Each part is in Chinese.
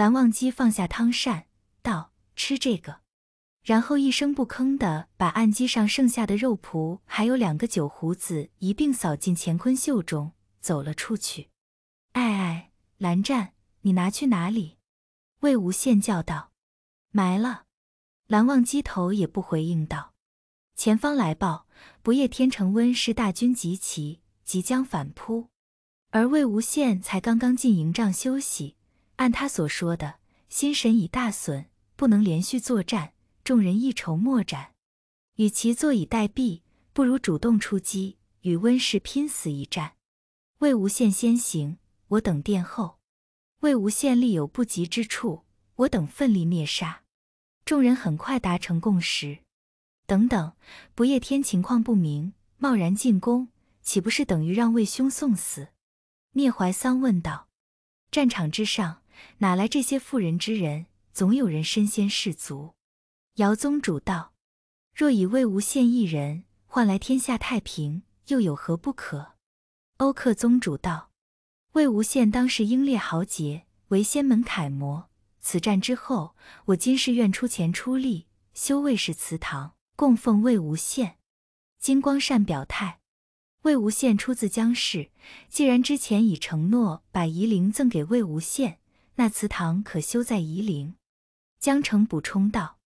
蓝忘机放下汤膳，道：“吃这个。”然后一声不吭地把案几上剩下的肉脯，还有两个酒壶子一并扫进乾坤袖中，走了出去。“哎哎，蓝湛，你拿去哪里？”魏无羡叫道。“埋了。”蓝忘机头也不回应道。“前方来报，不夜天城温氏大军集齐，即将反扑。”而魏无羡才刚刚进营帐休息。按他所说的，心神已大损，不能连续作战。众人一筹莫展，与其坐以待毙，不如主动出击，与温氏拼死一战。魏无羡先行，我等殿后。魏无羡力有不及之处，我等奋力灭杀。众人很快达成共识。等等，不夜天情况不明，贸然进攻，岂不是等于让魏兄送死？聂怀桑问道。战场之上。哪来这些妇人之人？总有人身先士卒。姚宗主道：“若以魏无羡一人换来天下太平，又有何不可？”欧克宗主道：“魏无羡当是英烈豪杰，为仙门楷模。此战之后，我今是愿出钱出力，修魏氏祠堂，供奉魏无羡。”金光善表态：“魏无羡出自江氏，既然之前已承诺把夷陵赠给魏无羡。”那祠堂可修在夷陵？江澄补充道。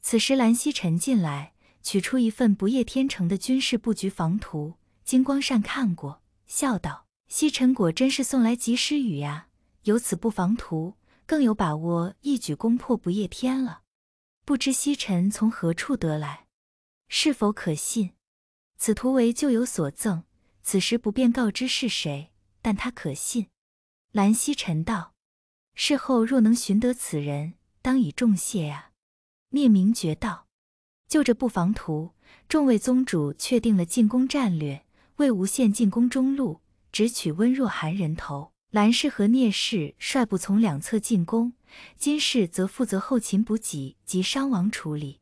此时蓝西沉进来，取出一份不夜天城的军事布局防图。金光善看过，笑道：“西沉果真是送来及时雨呀！有此布防图，更有把握一举攻破不夜天了。不知西沉从何处得来，是否可信？此图为旧友所赠，此时不便告知是谁，但他可信。”蓝西沉道。事后若能寻得此人，当以重谢啊！聂明觉道：“就这布防图，众位宗主确定了进攻战略。魏无羡进攻中路，直取温若寒人头；蓝氏和聂氏率部从两侧进攻，金氏则负责后勤补给及伤亡处理。”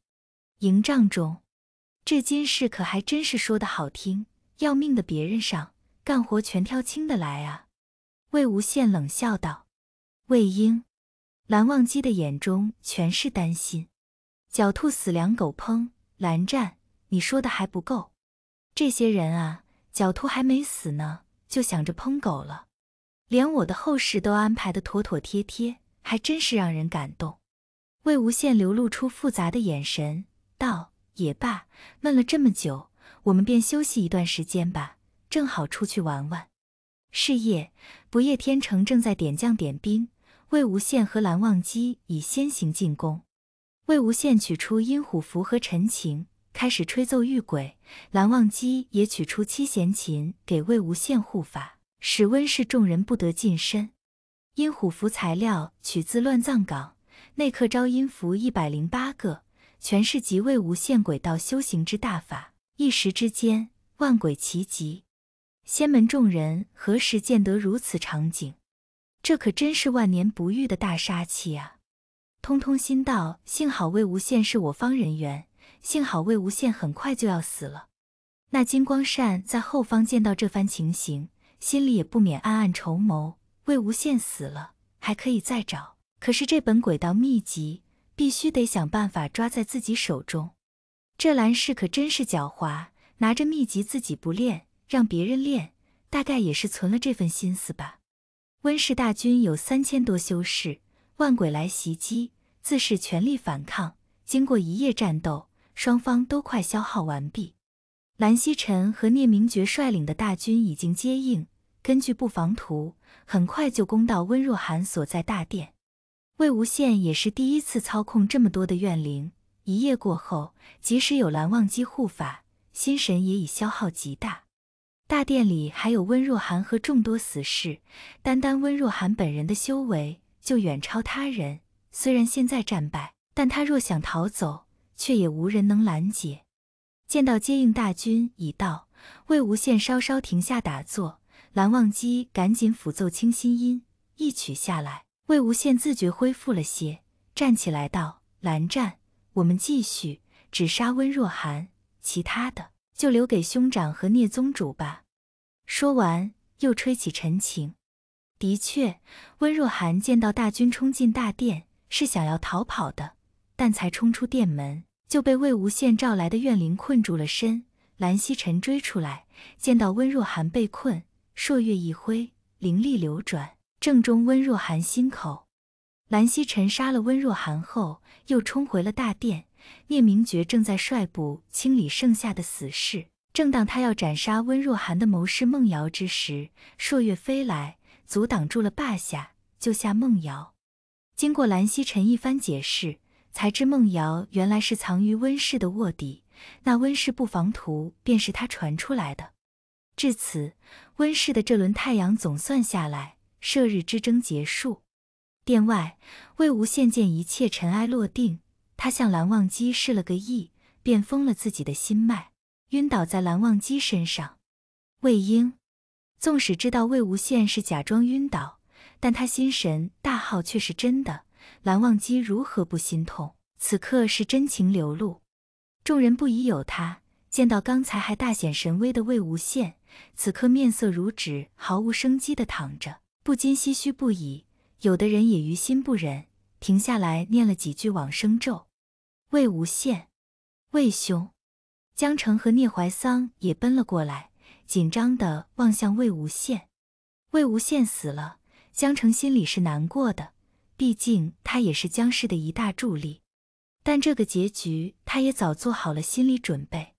营帐中，这金氏可还真是说的好听，要命的别人上，干活全挑轻的来啊！魏无羡冷笑道。魏婴、蓝忘机的眼中全是担心。狡兔死，良狗烹。蓝湛，你说的还不够。这些人啊，狡兔还没死呢，就想着烹狗了。连我的后事都安排的妥妥帖帖，还真是让人感动。魏无羡流露出复杂的眼神，道：“也罢，闷了这么久，我们便休息一段时间吧，正好出去玩玩。”是夜，不夜天城正在点将点兵。魏无羡和蓝忘机已先行进宫。魏无羡取出阴虎符和陈情，开始吹奏玉鬼。蓝忘机也取出七弦琴给魏无羡护法，使温氏众人不得近身。阴虎符材料取自乱葬岗，内刻招阴符一百零八个，全是集魏无羡鬼道修行之大法。一时之间，万鬼齐集，仙门众人何时见得如此场景？这可真是万年不遇的大杀器啊！通通心道：幸好魏无羡是我方人员，幸好魏无羡很快就要死了。那金光善在后方见到这番情形，心里也不免暗暗筹谋：魏无羡死了还可以再找，可是这本鬼道秘籍必须得想办法抓在自己手中。这蓝氏可真是狡猾，拿着秘籍自己不练，让别人练，大概也是存了这份心思吧。温氏大军有三千多修士，万鬼来袭击，自是全力反抗。经过一夜战斗，双方都快消耗完毕。蓝曦臣和聂明珏率领的大军已经接应，根据布防图，很快就攻到温若寒所在大殿。魏无羡也是第一次操控这么多的怨灵，一夜过后，即使有蓝忘机护法，心神也已消耗极大。大殿里还有温若寒和众多死士，单单温若寒本人的修为就远超他人。虽然现在战败，但他若想逃走，却也无人能拦截。见到接应大军已到，魏无羡稍稍停下打坐，蓝忘机赶紧抚奏清心音，一曲下来，魏无羡自觉恢复了些，站起来道：“蓝湛，我们继续，只杀温若寒，其他的。”就留给兄长和聂宗主吧。说完，又吹起陈情。的确，温若寒见到大军冲进大殿，是想要逃跑的，但才冲出殿门，就被魏无羡召来的怨灵困住了身。蓝曦臣追出来，见到温若寒被困，朔月一挥，灵力流转，正中温若寒心口。蓝曦臣杀了温若寒后，又冲回了大殿。聂明珏正在率部清理剩下的死士，正当他要斩杀温若寒的谋士孟瑶之时，朔月飞来，阻挡住了霸下，救下孟瑶。经过蓝曦臣一番解释，才知孟瑶原来是藏于温氏的卧底，那温氏布防图便是他传出来的。至此，温氏的这轮太阳总算下来，射日之争结束。殿外，魏无羡见一切尘埃落定。他向蓝忘机示了个意，便封了自己的心脉，晕倒在蓝忘机身上。魏婴纵使知道魏无羡是假装晕倒，但他心神大好却是真的。蓝忘机如何不心痛？此刻是真情流露。众人不疑有他，见到刚才还大显神威的魏无羡，此刻面色如纸，毫无生机的躺着，不禁唏嘘不已。有的人也于心不忍，停下来念了几句往生咒。魏无羡，魏兄，江澄和聂怀桑也奔了过来，紧张的望向魏无羡。魏无羡死了，江澄心里是难过的，毕竟他也是江氏的一大助力。但这个结局，他也早做好了心理准备。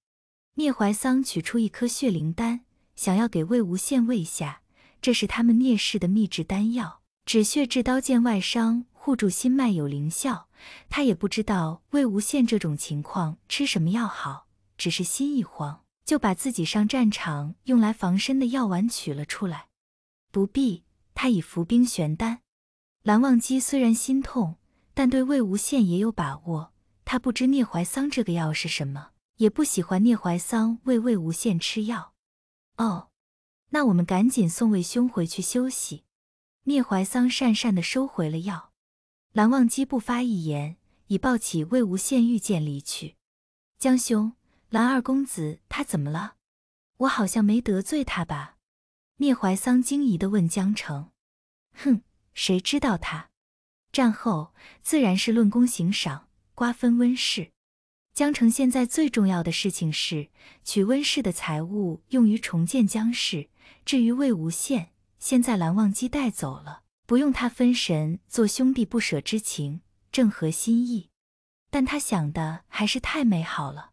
聂怀桑取出一颗血灵丹，想要给魏无羡喂下，这是他们聂氏的秘制丹药，止血治刀剑外伤。护住心脉有灵效，他也不知道魏无羡这种情况吃什么药好，只是心一慌，就把自己上战场用来防身的药丸取了出来。不必，他已服冰玄丹。蓝忘机虽然心痛，但对魏无羡也有把握。他不知聂怀桑这个药是什么，也不喜欢聂怀桑为魏无羡吃药。哦，那我们赶紧送魏兄回去休息。聂怀桑讪讪的收回了药。蓝忘机不发一言，已抱起魏无羡御剑离去。江兄，蓝二公子他怎么了？我好像没得罪他吧？聂怀桑惊疑地问江澄。哼，谁知道他？战后自然是论功行赏，瓜分温氏。江澄现在最重要的事情是取温氏的财物，用于重建江氏。至于魏无羡，现在蓝忘机带走了。不用他分神做兄弟不舍之情，正合心意。但他想的还是太美好了。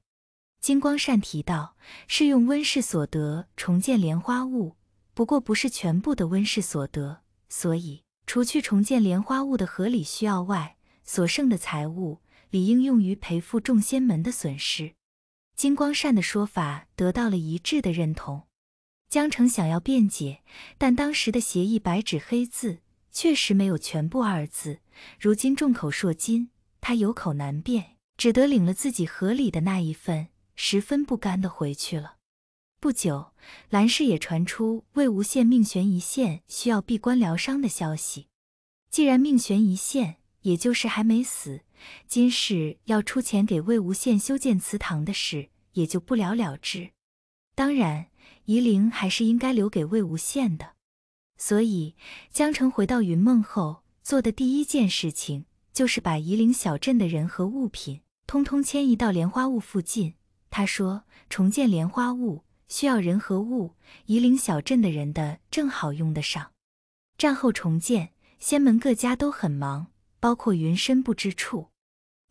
金光善提到是用温室所得重建莲花坞，不过不是全部的温室所得，所以除去重建莲花坞的合理需要外，所剩的财物理应用于赔付众仙门的损失。金光善的说法得到了一致的认同。江澄想要辩解，但当时的协议白纸黑字。确实没有“全部”二字，如今众口铄金，他有口难辩，只得领了自己合理的那一份，十分不甘地回去了。不久，兰氏也传出魏无羡命悬一线，需要闭关疗伤的消息。既然命悬一线，也就是还没死，今世要出钱给魏无羡修建祠堂的事也就不了了之。当然，夷陵还是应该留给魏无羡的。所以，江澄回到云梦后做的第一件事情，就是把夷陵小镇的人和物品通通迁移到莲花坞附近。他说，重建莲花坞需要人和物，夷陵小镇的人的正好用得上。战后重建，仙门各家都很忙，包括云深不知处、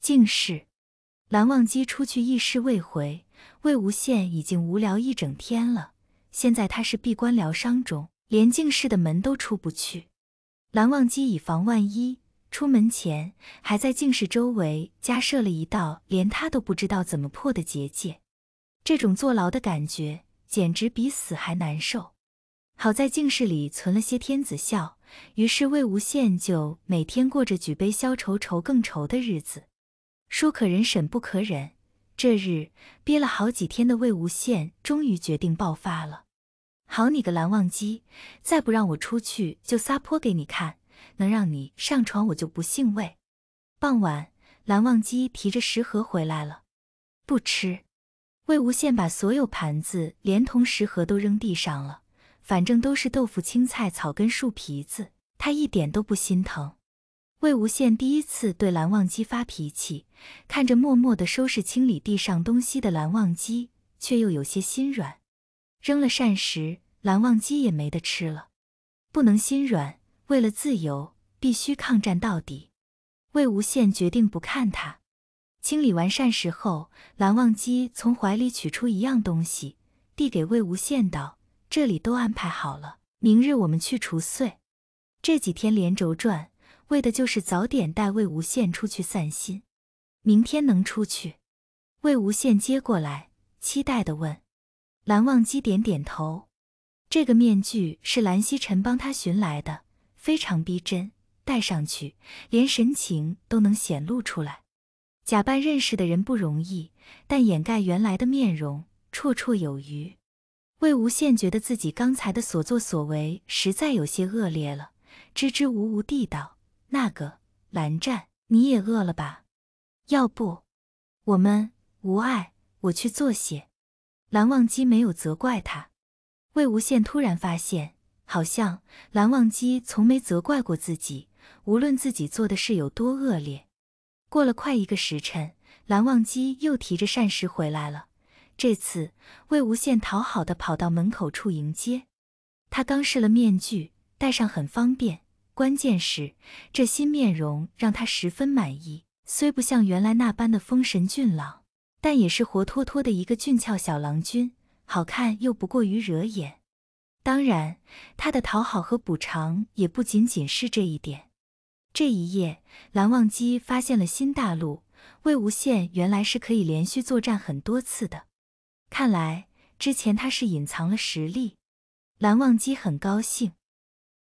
静室、蓝忘机出去议事未回，魏无羡已经无聊一整天了。现在他是闭关疗伤中。连静室的门都出不去，蓝忘机以防万一，出门前还在静室周围加设了一道连他都不知道怎么破的结界。这种坐牢的感觉简直比死还难受。好在静室里存了些天子笑，于是魏无羡就每天过着举杯消愁愁更愁的日子。书可忍，神不可忍。这日憋了好几天的魏无羡终于决定爆发了。好你个蓝忘机，再不让我出去，就撒泼给你看！能让你上床，我就不姓魏。傍晚，蓝忘机提着食盒回来了，不吃。魏无羡把所有盘子连同食盒都扔地上了，反正都是豆腐、青菜、草根、树皮子，他一点都不心疼。魏无羡第一次对蓝忘机发脾气，看着默默的收拾清理地上东西的蓝忘机，却又有些心软。扔了膳食，蓝忘机也没得吃了。不能心软，为了自由，必须抗战到底。魏无羡决定不看他。清理完膳食后，蓝忘机从怀里取出一样东西，递给魏无羡道：“这里都安排好了，明日我们去除祟。这几天连轴转，为的就是早点带魏无羡出去散心。明天能出去？”魏无羡接过来，期待地问。蓝忘机点点头，这个面具是蓝曦臣帮他寻来的，非常逼真，戴上去连神情都能显露出来。假扮认识的人不容易，但掩盖原来的面容绰绰有余。魏无羡觉得自己刚才的所作所为实在有些恶劣了，支支吾吾地道：“那个，蓝湛，你也饿了吧？要不，我们无碍，我去做些。”蓝忘机没有责怪他，魏无羡突然发现，好像蓝忘机从没责怪过自己，无论自己做的事有多恶劣。过了快一个时辰，蓝忘机又提着膳食回来了。这次，魏无羡讨好的跑到门口处迎接。他刚试了面具，戴上很方便，关键是这新面容让他十分满意，虽不像原来那般的丰神俊朗。但也是活脱脱的一个俊俏小郎君，好看又不过于惹眼。当然，他的讨好和补偿也不仅仅是这一点。这一夜，蓝忘机发现了新大陆，魏无羡原来是可以连续作战很多次的。看来之前他是隐藏了实力。蓝忘机很高兴。